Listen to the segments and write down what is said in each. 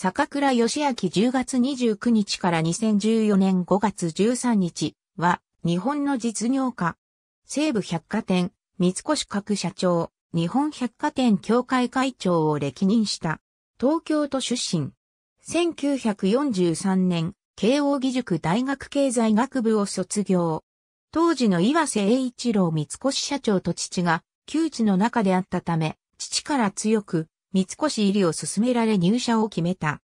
坂倉義明10月29日から2014年5月13日は、日本の実業家、西武百貨店、三越各社長、日本百貨店協会会長を歴任した、東京都出身。1943年、慶応義塾大学経済学部を卒業。当時の岩瀬栄一郎三越社長と父が、窮地の中であったため、父から強く、三越入りを勧められ入社を決めた。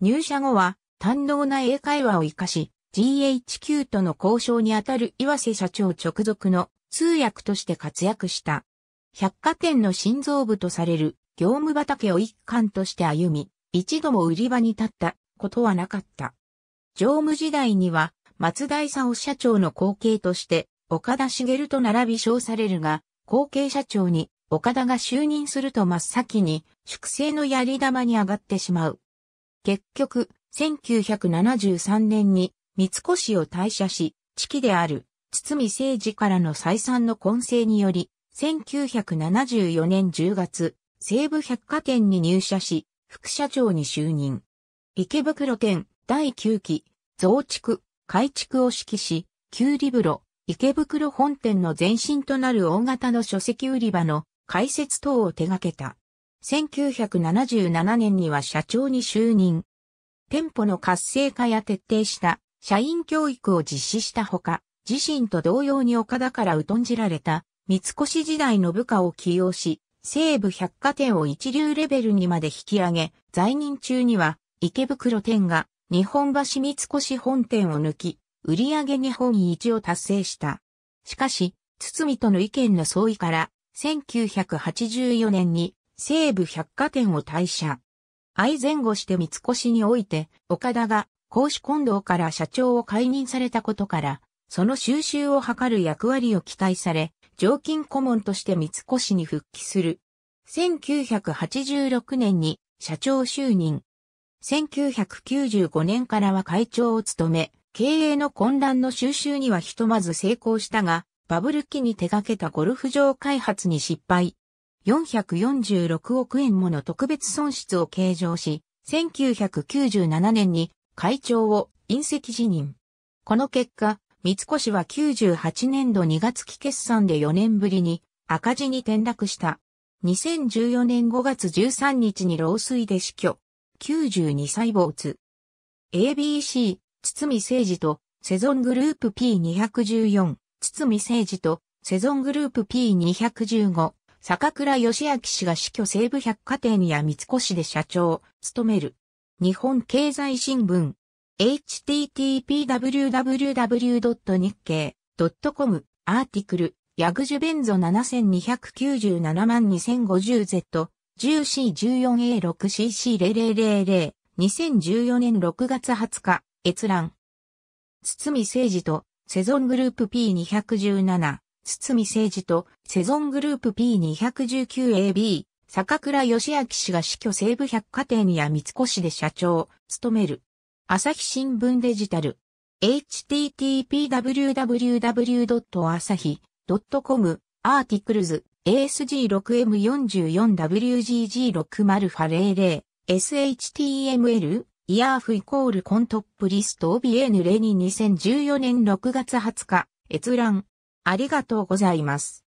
入社後は、堪能な英会話を活かし、GHQ との交渉にあたる岩瀬社長直属の通訳として活躍した。百貨店の心臓部とされる業務畑を一貫として歩み、一度も売り場に立ったことはなかった。常務時代には松田勲社長の後継として岡田茂と並び称されるが、後継社長に岡田が就任すると真っ先に粛清のやり玉に上がってしまう。結局、1973年に三越を退社し、地期である堤政治からの再三の混成により、1974年10月、西武百貨店に入社し、副社長に就任。池袋店第9期増築、改築を指揮し、旧リブロ、池袋本店の前身となる大型の書籍売り場の解説等を手掛けた。1977年には社長に就任。店舗の活性化や徹底した社員教育を実施したほか、自身と同様に岡田から疎んじられた三越時代の部下を起用し、西部百貨店を一流レベルにまで引き上げ、在任中には池袋店が日本橋三越本店を抜き、売上日本一を達成した。しかし、堤との意見の相違から、1984年に西武百貨店を退社。愛前後して三越において、岡田が公私近藤から社長を解任されたことから、その収集を図る役割を期待され、常勤顧問として三越に復帰する。1986年に社長就任。1995年からは会長を務め、経営の混乱の収集にはひとまず成功したが、バブル期に手掛けたゴルフ場開発に失敗。446億円もの特別損失を計上し、1997年に会長を隕石辞任。この結果、三越は98年度2月期決算で4年ぶりに赤字に転落した。2014年5月13日に老衰で死去。92歳没。ABC、堤誠二とセゾングループ P214。堤誠二と、セゾングループ P215、坂倉義明氏が死去西部百貨店や三越で社長、務める。日本経済新聞。http://www. 日経 .com アーティクル、ヤグジュベンゾ7 2 9 7 2 0 5 0 z 10C14A6CC0000、2014年6月20日、閲覧。堤誠二とセゾングループ P217、堤誠治と、セゾングループ P219AB、坂倉義明氏が死去西部百貨店や三越で社長、務める。朝日新聞デジタル。http://www.asahi.com アーティクルズ ASG6M44WGG60 ファレ0 SHTML イヤーフイコールコントップリストオビエヌレニ2014年6月20日、閲覧。ありがとうございます。